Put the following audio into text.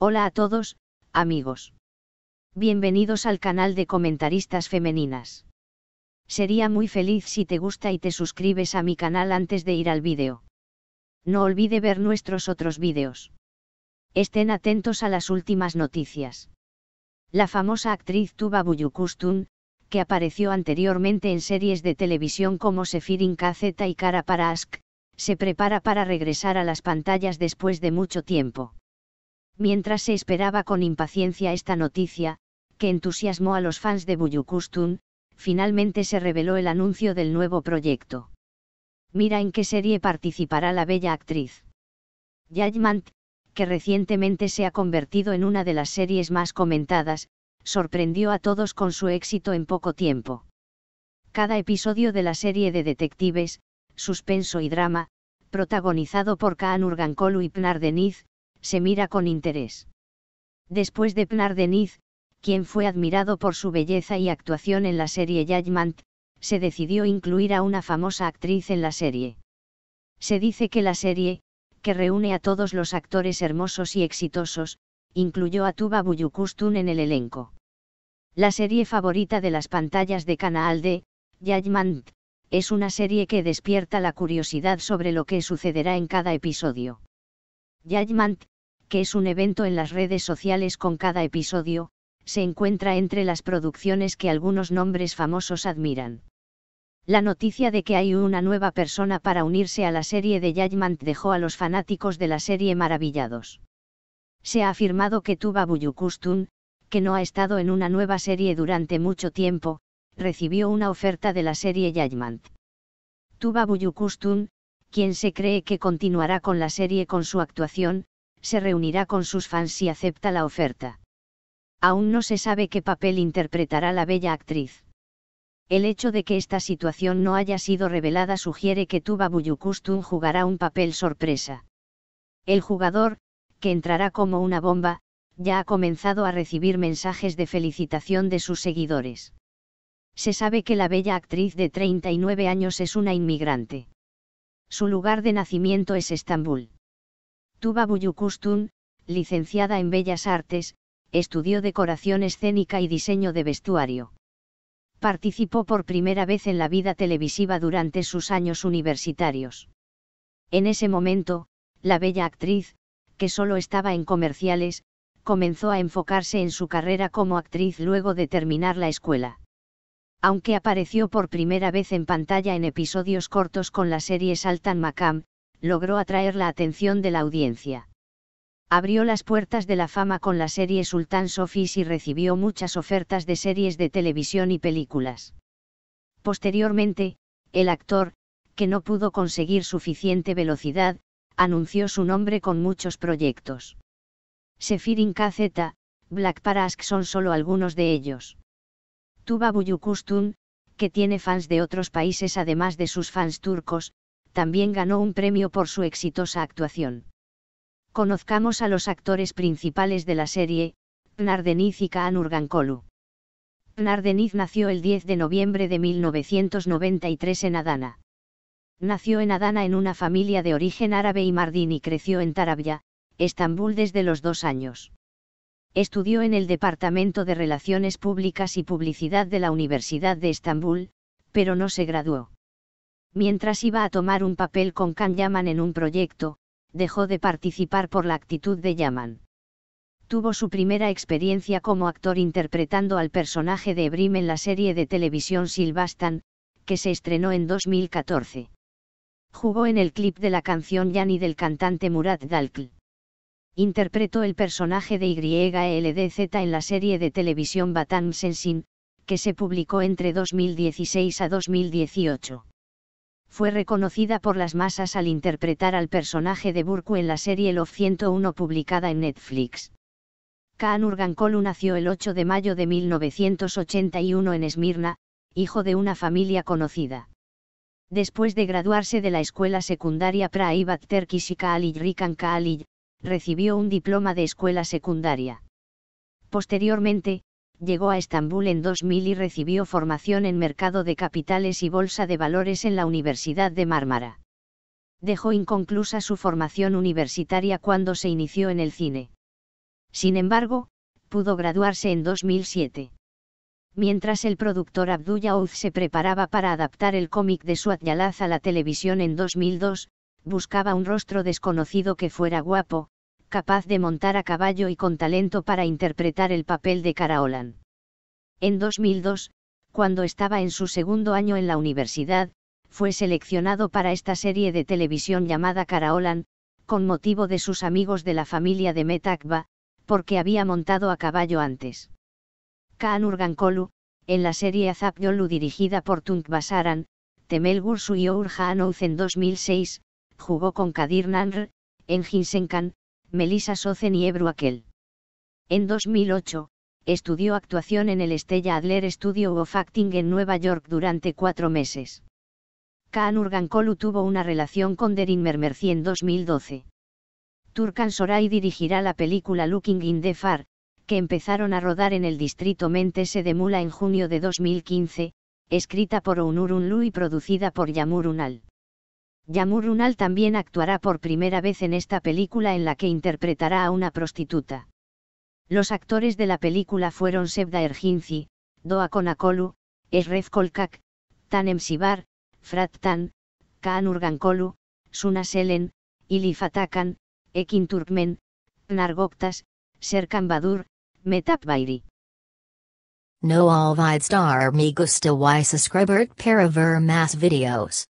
Hola a todos, amigos. Bienvenidos al canal de comentaristas femeninas. Sería muy feliz si te gusta y te suscribes a mi canal antes de ir al vídeo. No olvide ver nuestros otros vídeos. Estén atentos a las últimas noticias. La famosa actriz Tuba Buyukustun, que apareció anteriormente en series de televisión como Sefirin KZ y Cara para Ask, se prepara para regresar a las pantallas después de mucho tiempo mientras se esperaba con impaciencia esta noticia, que entusiasmó a los fans de Buyukustun, finalmente se reveló el anuncio del nuevo proyecto. Mira en qué serie participará la bella actriz. Yajmant, que recientemente se ha convertido en una de las series más comentadas, sorprendió a todos con su éxito en poco tiempo. Cada episodio de la serie de detectives, suspenso y drama, protagonizado por Kaan Urgankolu y Pnar Deniz, se mira con interés. Después de Pnar Deniz, quien fue admirado por su belleza y actuación en la serie Yajmant, se decidió incluir a una famosa actriz en la serie. Se dice que la serie, que reúne a todos los actores hermosos y exitosos, incluyó a Tuba Buyukustun en el elenco. La serie favorita de las pantallas de Canal D, Yajmant, es una serie que despierta la curiosidad sobre lo que sucederá en cada episodio que es un evento en las redes sociales con cada episodio, se encuentra entre las producciones que algunos nombres famosos admiran. La noticia de que hay una nueva persona para unirse a la serie de Judgment dejó a los fanáticos de la serie maravillados. Se ha afirmado que Tuba Buyukustun, que no ha estado en una nueva serie durante mucho tiempo, recibió una oferta de la serie Judgment. Tuba Buyukustun, quien se cree que continuará con la serie con su actuación, se reunirá con sus fans si acepta la oferta. Aún no se sabe qué papel interpretará la bella actriz. El hecho de que esta situación no haya sido revelada sugiere que Tuba Buyukustun jugará un papel sorpresa. El jugador, que entrará como una bomba, ya ha comenzado a recibir mensajes de felicitación de sus seguidores. Se sabe que la bella actriz de 39 años es una inmigrante. Su lugar de nacimiento es Estambul. Tuba Buyukustun, licenciada en Bellas Artes, estudió decoración escénica y diseño de vestuario. Participó por primera vez en la vida televisiva durante sus años universitarios. En ese momento, la bella actriz, que solo estaba en comerciales, comenzó a enfocarse en su carrera como actriz luego de terminar la escuela. Aunque apareció por primera vez en pantalla en episodios cortos con la serie Saltan Macam, logró atraer la atención de la audiencia. Abrió las puertas de la fama con la serie Sultan Sofis y recibió muchas ofertas de series de televisión y películas. Posteriormente, el actor, que no pudo conseguir suficiente velocidad, anunció su nombre con muchos proyectos. Sefirin KZ, Black Parask son solo algunos de ellos. Tuba Buyukustun, que tiene fans de otros países además de sus fans turcos, también ganó un premio por su exitosa actuación. Conozcamos a los actores principales de la serie, Nardeniz y Kaan Urgankolu. Pnardeniz nació el 10 de noviembre de 1993 en Adana. Nació en Adana en una familia de origen árabe y mardín y creció en Tarabya, Estambul desde los dos años. Estudió en el Departamento de Relaciones Públicas y Publicidad de la Universidad de Estambul, pero no se graduó. Mientras iba a tomar un papel con Can Yaman en un proyecto, dejó de participar por la actitud de Yaman. Tuvo su primera experiencia como actor interpretando al personaje de Ebrim en la serie de televisión Silvastan, que se estrenó en 2014. Jugó en el clip de la canción Yani del cantante Murat Dalkl. Interpretó el personaje de YLDZ en la serie de televisión Batan Sensin, que se publicó entre 2016 a 2018 fue reconocida por las masas al interpretar al personaje de Burku en la serie Love 101 publicada en Netflix. Kaan Kolu nació el 8 de mayo de 1981 en Esmirna, hijo de una familia conocida. Después de graduarse de la escuela secundaria Praibat Terkisi Ali Rikan Kaalij, recibió un diploma de escuela secundaria. Posteriormente, llegó a Estambul en 2000 y recibió formación en mercado de capitales y bolsa de valores en la Universidad de Mármara. Dejó inconclusa su formación universitaria cuando se inició en el cine. Sin embargo, pudo graduarse en 2007. Mientras el productor Abdul se preparaba para adaptar el cómic de Suat Yalaz a la televisión en 2002, buscaba un rostro desconocido que fuera guapo, capaz de montar a caballo y con talento para interpretar el papel de Karaolan. En 2002, cuando estaba en su segundo año en la universidad, fue seleccionado para esta serie de televisión llamada Karaolan, con motivo de sus amigos de la familia de Metakba, porque había montado a caballo antes. Kaan Urgankolu, en la serie Azap Yolu dirigida por Tunk Basaran, Temel Gursu y en 2006, jugó con Kadir Nanr, en Hinsenkan, Melissa Sozen y Ebru Aquel. En 2008, estudió actuación en el Stella Adler Studio of Acting en Nueva York durante cuatro meses. Kaan Urgankolu tuvo una relación con Derin Mermerci en 2012. Turkan Soray dirigirá la película Looking in the Far, que empezaron a rodar en el distrito Mentese de Mula en junio de 2015, escrita por Unurunlu y producida por Yamurunal. Yamur Runal también actuará por primera vez en esta película en la que interpretará a una prostituta. Los actores de la película fueron Sevda Erginci, Doa Konakolu, Esref Kolkak, Tanem Sibar, Frat Tan, Kaan Urgankolu, Suna Selen, Ilif Atakan, Ekin Turkmen, Nargoptas, Serkan Badur, Metap No all star me gusta y para ver más videos.